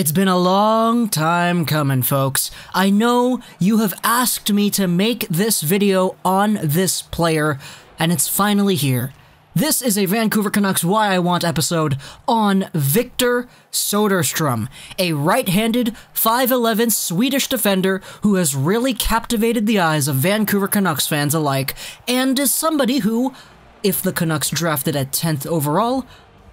It's been a long time coming, folks. I know you have asked me to make this video on this player, and it's finally here. This is a Vancouver Canucks Why I Want episode on Victor Soderstrom, a right handed 5'11 Swedish defender who has really captivated the eyes of Vancouver Canucks fans alike, and is somebody who, if the Canucks drafted at 10th overall,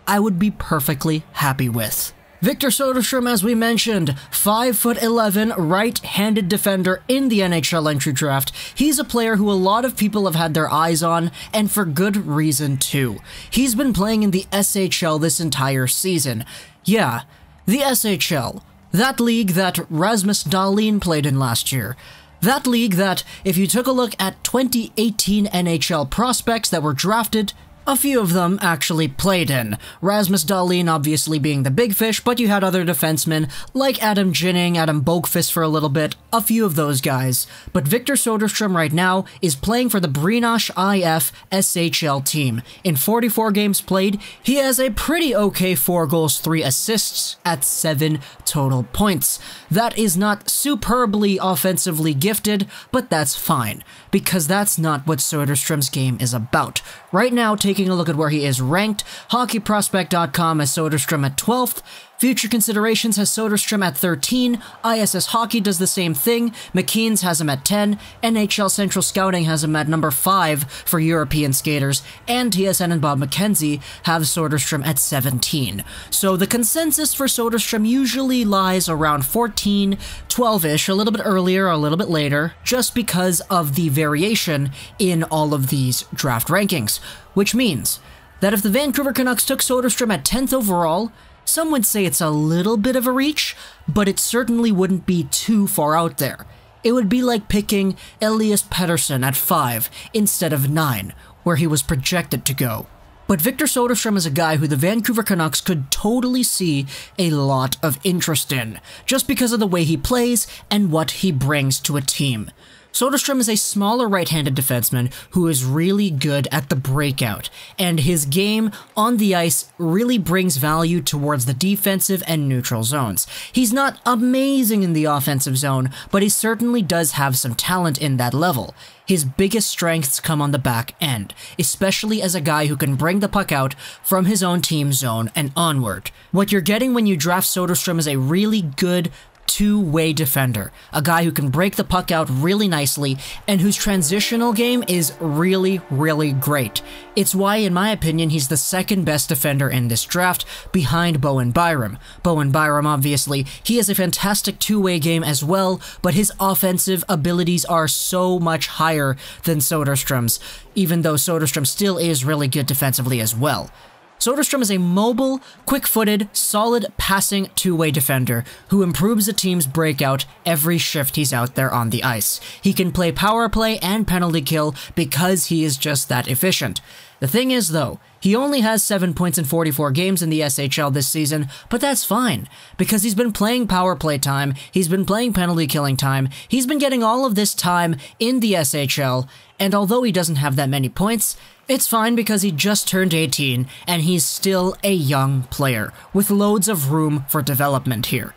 I would be perfectly happy with. Victor Soderstrom, as we mentioned, 5'11 right handed defender in the NHL entry draft. He's a player who a lot of people have had their eyes on, and for good reason too. He's been playing in the SHL this entire season. Yeah, the SHL. That league that Rasmus Dahlin played in last year. That league that, if you took a look at 2018 NHL prospects that were drafted, a few of them actually played in, Rasmus Dahlin obviously being the big fish, but you had other defensemen like Adam Ginning, Adam Boakfist for a little bit, a few of those guys. But Victor Soderstrom right now is playing for the Brinosh IF SHL team. In 44 games played, he has a pretty okay 4 goals, 3 assists at 7 total points. That is not superbly offensively gifted, but that's fine because that's not what Soderstrom's game is about. Right now, taking a look at where he is ranked, hockeyprospect.com has Soderstrom at 12th, Future Considerations has Soderstrom at 13, ISS Hockey does the same thing, McKean's has him at 10, NHL Central Scouting has him at number 5 for European skaters, and TSN and Bob McKenzie have Soderstrom at 17. So the consensus for Soderstrom usually lies around 14, 12 ish, a little bit earlier, a little bit later, just because of the variation in all of these draft rankings, which means that if the Vancouver Canucks took Soderstrom at 10th overall, some would say it's a little bit of a reach, but it certainly wouldn't be too far out there. It would be like picking Elias Pettersson at 5 instead of 9, where he was projected to go. But Victor Soderstrom is a guy who the Vancouver Canucks could totally see a lot of interest in, just because of the way he plays and what he brings to a team. Soderstrom is a smaller right handed defenseman who is really good at the breakout, and his game on the ice really brings value towards the defensive and neutral zones. He's not amazing in the offensive zone, but he certainly does have some talent in that level. His biggest strengths come on the back end, especially as a guy who can bring the puck out from his own team zone and onward. What you're getting when you draft Soderstrom is a really good two way defender, a guy who can break the puck out really nicely and whose transitional game is really, really great. It's why, in my opinion, he's the second best defender in this draft behind Bowen Byram. Bowen Byram, obviously, he has a fantastic two way game as well, but his offensive abilities are so much higher than Soderstrom's, even though Soderstrom still is really good defensively as well. Soderstrom is a mobile, quick footed, solid passing two way defender who improves a team's breakout every shift he's out there on the ice. He can play power play and penalty kill because he is just that efficient. The thing is, though, he only has 7 points in 44 games in the SHL this season, but that's fine, because he's been playing power play time, he's been playing penalty killing time, he's been getting all of this time in the SHL, and although he doesn't have that many points, it's fine because he just turned 18 and he's still a young player, with loads of room for development here.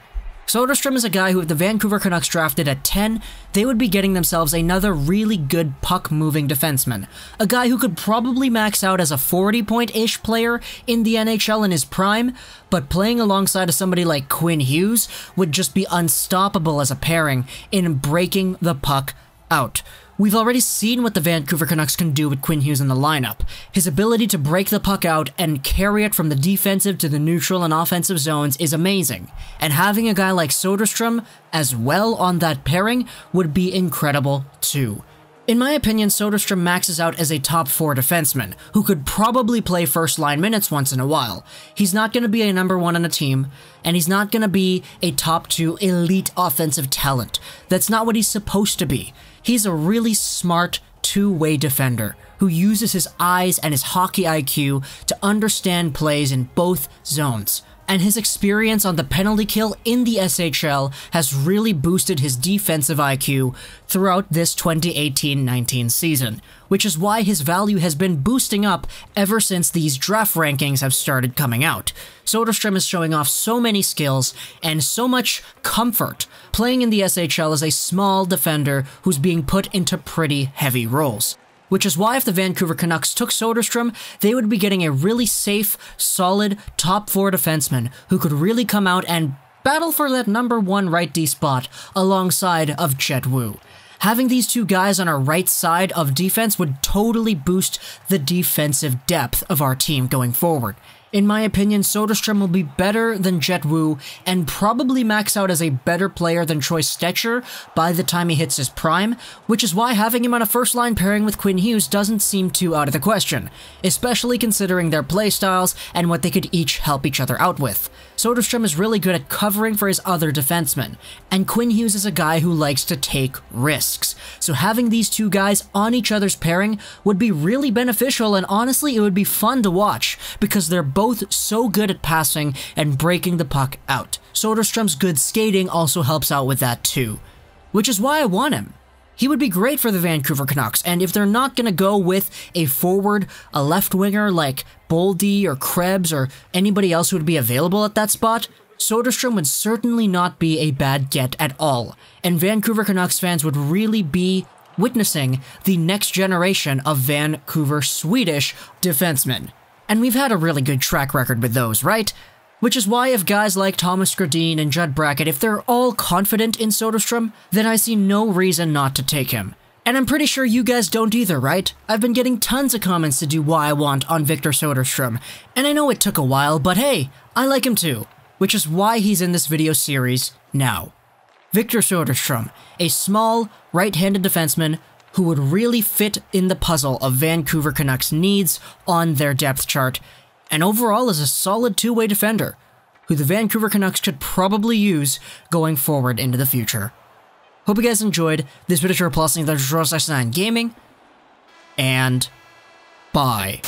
Soderstrom is a guy who, if the Vancouver Canucks drafted at 10, they would be getting themselves another really good puck moving defenseman. A guy who could probably max out as a 40 point ish player in the NHL in his prime, but playing alongside of somebody like Quinn Hughes would just be unstoppable as a pairing in breaking the puck out. We've already seen what the Vancouver Canucks can do with Quinn Hughes in the lineup. His ability to break the puck out and carry it from the defensive to the neutral and offensive zones is amazing, and having a guy like Soderstrom as well on that pairing would be incredible too. In my opinion, Soderstrom maxes out as a top four defenseman, who could probably play first line minutes once in a while. He's not going to be a number one on a team, and he's not going to be a top two elite offensive talent. That's not what he's supposed to be. He's a really smart two way defender who uses his eyes and his hockey IQ to understand plays in both zones and his experience on the penalty kill in the SHL has really boosted his defensive IQ throughout this 2018-19 season, which is why his value has been boosting up ever since these draft rankings have started coming out. Soderstrom is showing off so many skills and so much comfort playing in the SHL as a small defender who's being put into pretty heavy roles which is why if the Vancouver Canucks took Soderstrom, they would be getting a really safe, solid top four defenseman who could really come out and battle for that number one right D spot alongside of Chet Wu. Having these two guys on our right side of defense would totally boost the defensive depth of our team going forward. In my opinion, Soderstrom will be better than Jet Wu and probably max out as a better player than Troy Stetcher by the time he hits his prime, which is why having him on a first line pairing with Quinn Hughes doesn't seem too out of the question, especially considering their playstyles and what they could each help each other out with. Soderstrom is really good at covering for his other defensemen, and Quinn Hughes is a guy who likes to take risks, so having these two guys on each other's pairing would be really beneficial and honestly it would be fun to watch because they're both so good at passing and breaking the puck out. Soderstrom's good skating also helps out with that too, which is why I want him. He would be great for the Vancouver Canucks, and if they're not going to go with a forward, a left winger like Boldy or Krebs or anybody else who would be available at that spot, Soderstrom would certainly not be a bad get at all, and Vancouver Canucks fans would really be witnessing the next generation of Vancouver Swedish defensemen and we've had a really good track record with those, right? Which is why if guys like Thomas Gradine and Judd Brackett, if they're all confident in Soderstrom, then I see no reason not to take him. And I'm pretty sure you guys don't either, right? I've been getting tons of comments to do why I want on Victor Soderstrom, and I know it took a while, but hey, I like him too, which is why he's in this video series now. Victor Soderstrom, a small, right handed defenseman who would really fit in the puzzle of Vancouver Canucks' needs on their depth chart, and overall is a solid two way defender who the Vancouver Canucks could probably use going forward into the future. Hope you guys enjoyed this video plus the Gaming, and bye.